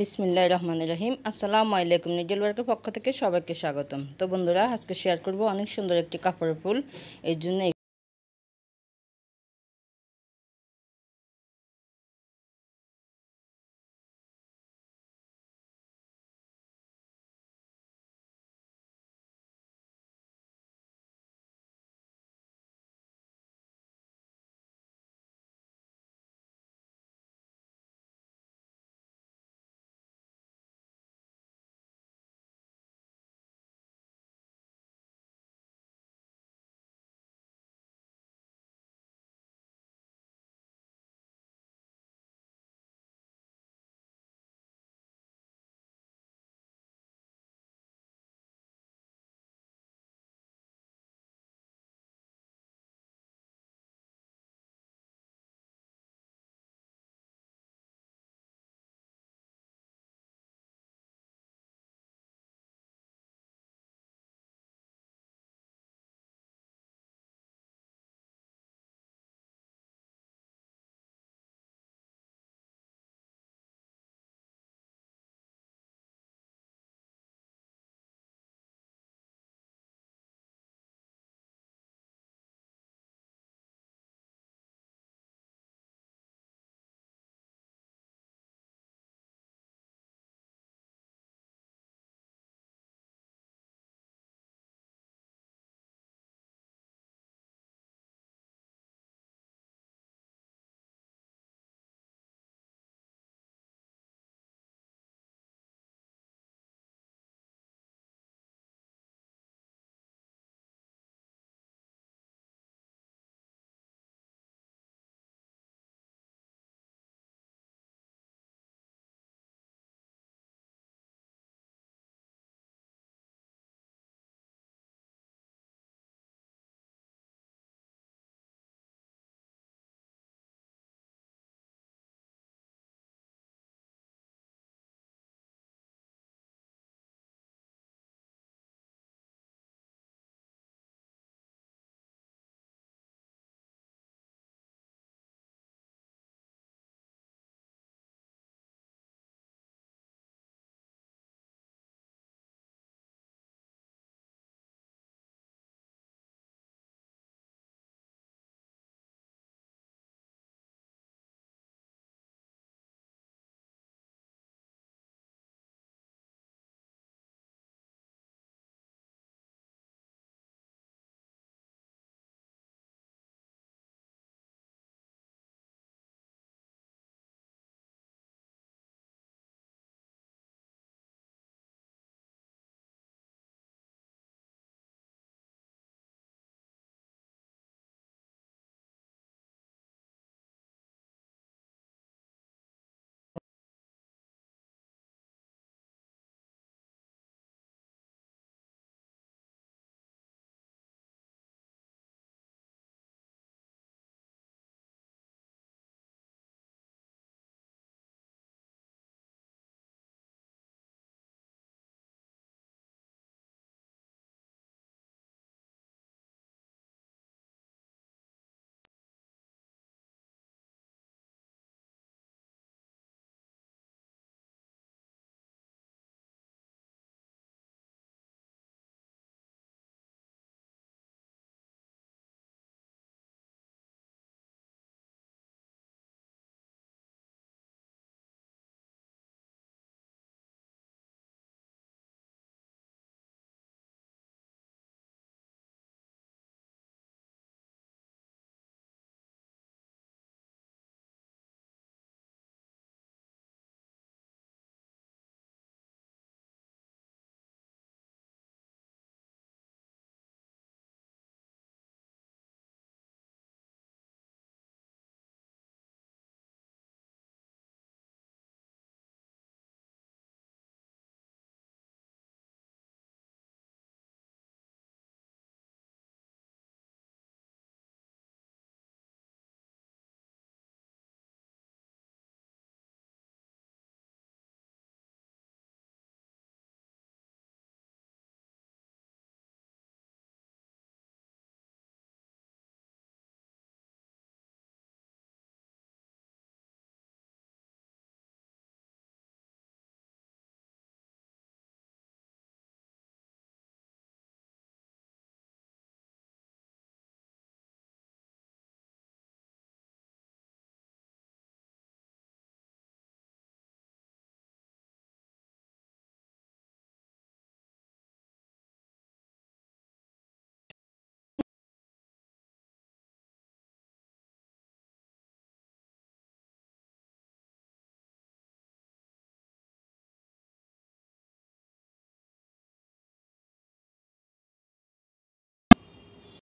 বিসমিল্লা রহমান রহিম আসসালামু আলাইকুম নিজল ওয়ার্কের পক্ষ থেকে সবাইকে স্বাগতম তো বন্ধুরা আজকে শেয়ার করব অনেক সুন্দর একটি কাপড়ের ফুল এর জন্য